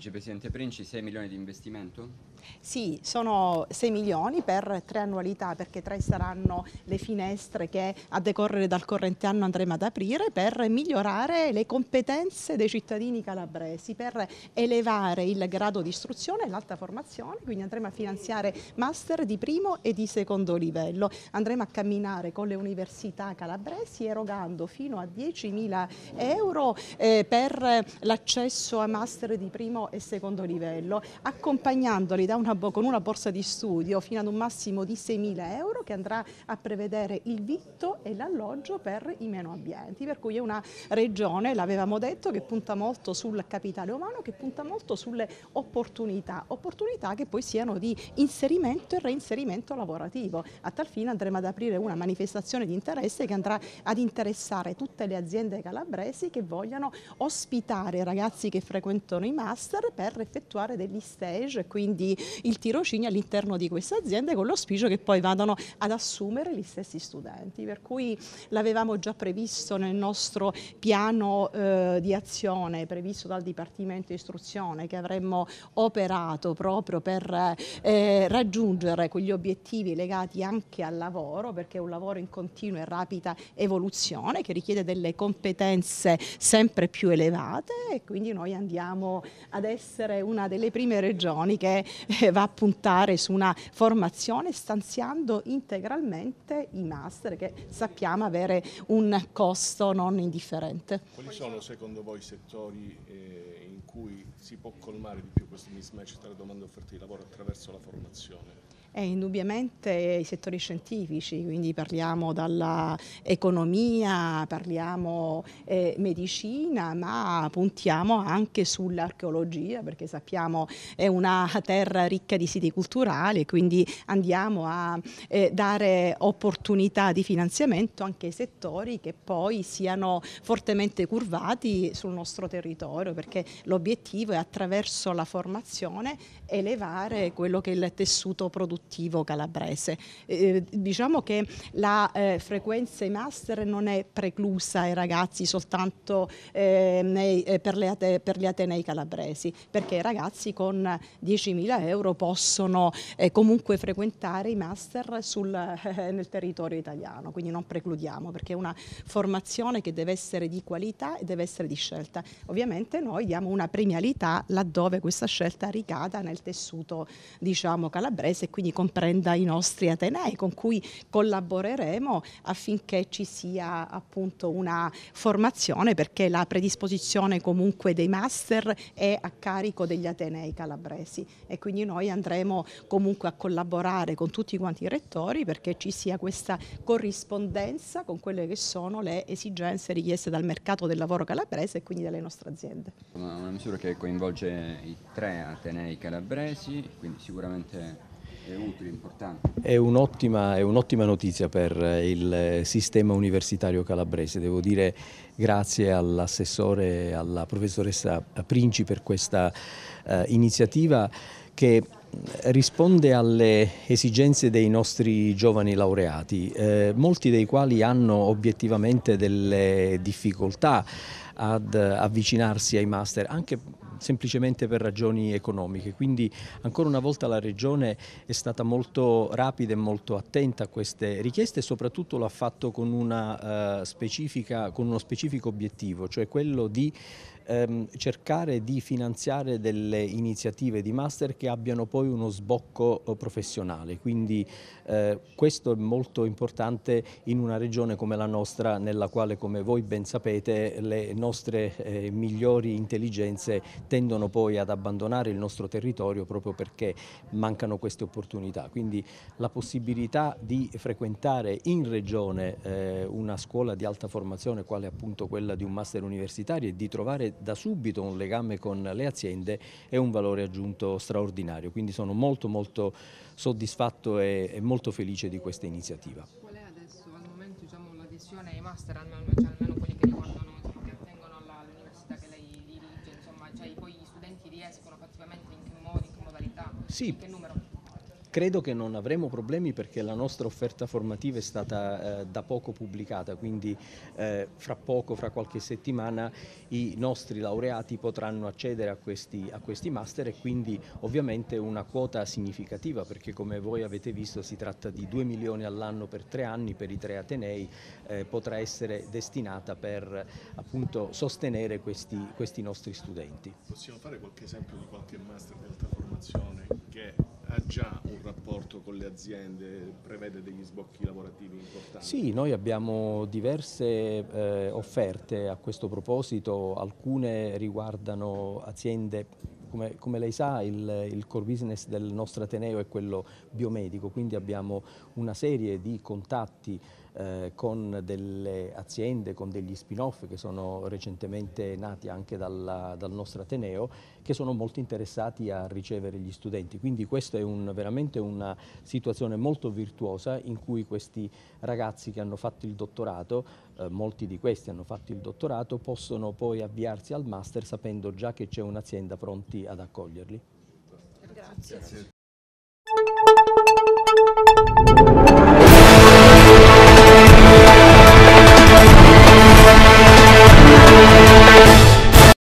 Vicepresidente Princi, 6 milioni di investimento? Sì, sono 6 milioni per tre annualità perché tre saranno le finestre che a decorrere dal corrente anno andremo ad aprire per migliorare le competenze dei cittadini calabresi, per elevare il grado di istruzione e l'alta formazione, quindi andremo a finanziare master di primo e di secondo livello. Andremo a camminare con le università calabresi erogando fino a 10.000 euro eh, per l'accesso a master di primo e secondo livello, accompagnandoli una, con una borsa di studio fino ad un massimo di 6.000 euro che andrà a prevedere il vitto e l'alloggio per i meno abbienti, per cui è una regione, l'avevamo detto, che punta molto sul capitale umano, che punta molto sulle opportunità, opportunità che poi siano di inserimento e reinserimento lavorativo. A tal fine andremo ad aprire una manifestazione di interesse che andrà ad interessare tutte le aziende calabresi che vogliano ospitare ragazzi che frequentano i master partner per effettuare degli stage, quindi il tirocinio all'interno di queste aziende con l'auspicio che poi vadano ad assumere gli stessi studenti, per cui l'avevamo già previsto nel nostro piano eh, di azione previsto dal Dipartimento Istruzione che avremmo operato proprio per eh, raggiungere quegli obiettivi legati anche al lavoro, perché è un lavoro in continua e rapida evoluzione che richiede delle competenze sempre più elevate e quindi noi andiamo a ad essere una delle prime regioni che eh, va a puntare su una formazione stanziando integralmente i master che sappiamo avere un costo non indifferente. Quali sono secondo voi i settori eh, in cui si può colmare di più questo mismatch tra domanda e offerta di lavoro attraverso la formazione? Eh, indubbiamente i settori scientifici, quindi parliamo dall'economia, parliamo eh, medicina, ma puntiamo anche sull'archeologia perché sappiamo è una terra ricca di siti culturali quindi andiamo a eh, dare opportunità di finanziamento anche ai settori che poi siano fortemente curvati sul nostro territorio perché l'obiettivo è attraverso la formazione elevare quello che è il tessuto produttivo produttivo calabrese. Eh, eh, diciamo che la eh, frequenza ai master non è preclusa ai ragazzi soltanto eh, nei, eh, per, le, per, gli atenei calabresi, perché i ragazzi con 10.000 euro possono eh, comunque frequentare i master sul, nel territorio italiano, quindi non precludiamo, perché è una formazione che deve essere di qualità e deve essere di scelta. Ovviamente noi diamo una premialità laddove questa scelta ricada nel tessuto diciamo, calabrese e quindi quindi comprenda i nostri Atenei con cui collaboreremo affinché ci sia appunto una formazione perché la predisposizione comunque dei master è a carico degli Atenei calabresi e quindi noi andremo comunque a collaborare con tutti quanti i rettori perché ci sia questa corrispondenza con quelle che sono le esigenze richieste dal mercato del lavoro calabrese e quindi dalle nostre aziende. Una misura che coinvolge i tre Atenei calabresi, quindi sicuramente è utile, importante. È un'ottima, un notizia per eh, il eh, sistema universitario calabrese, devo dire grazie all'assessore e alla professoressa Princi per questa eh, iniziativa che eh, risponde alle esigenze dei nostri giovani laureati, eh, molti dei quali hanno obiettivamente delle difficoltà ad eh, avvicinarsi ai master anche semplicemente per ragioni economiche. Quindi ancora una volta la Regione è stata molto rapida e molto attenta a queste richieste e soprattutto l'ha fatto con, una, eh, con uno specifico obiettivo, cioè quello di ehm, cercare di finanziare delle iniziative di master che abbiano poi uno sbocco eh, professionale. Quindi eh, questo è molto importante in una regione come la nostra nella quale, come voi ben sapete, le, nostre eh, migliori intelligenze tendono poi ad abbandonare il nostro territorio proprio perché mancano queste opportunità. Quindi la possibilità di frequentare in regione eh, una scuola di alta formazione quale appunto quella di un master universitario e di trovare da subito un legame con le aziende è un valore aggiunto straordinario. Quindi sono molto molto soddisfatto e, e molto felice di questa iniziativa. Qual è adesso al momento diciamo, l'adesione ai master, almeno, cioè almeno quelli che riguardano riescono fattivamente, in che modi, in che modalità, sì. in che numero? Credo che non avremo problemi perché la nostra offerta formativa è stata eh, da poco pubblicata, quindi eh, fra poco, fra qualche settimana, i nostri laureati potranno accedere a questi, a questi master e quindi ovviamente una quota significativa perché come voi avete visto si tratta di 2 milioni all'anno per tre anni per i tre Atenei, eh, potrà essere destinata per appunto sostenere questi, questi nostri studenti. Possiamo fare qualche esempio di qualche master di alta formazione che ha già un rapporto con le aziende, prevede degli sbocchi lavorativi importanti? Sì, noi abbiamo diverse eh, offerte a questo proposito, alcune riguardano aziende come, come, lei sa il, il, core business del nostro Ateneo è quello biomedico, quindi abbiamo una serie di contatti eh, con delle aziende, con degli spin-off che sono recentemente nati anche dalla, dal nostro Ateneo, che sono molto interessati a ricevere gli studenti. Quindi questa è un, veramente una situazione molto virtuosa in cui questi ragazzi che hanno fatto il dottorato eh, molti di questi hanno fatto il dottorato, possono poi avviarsi al master sapendo già che c'è un'azienda pronti ad accoglierli. Grazie. Grazie.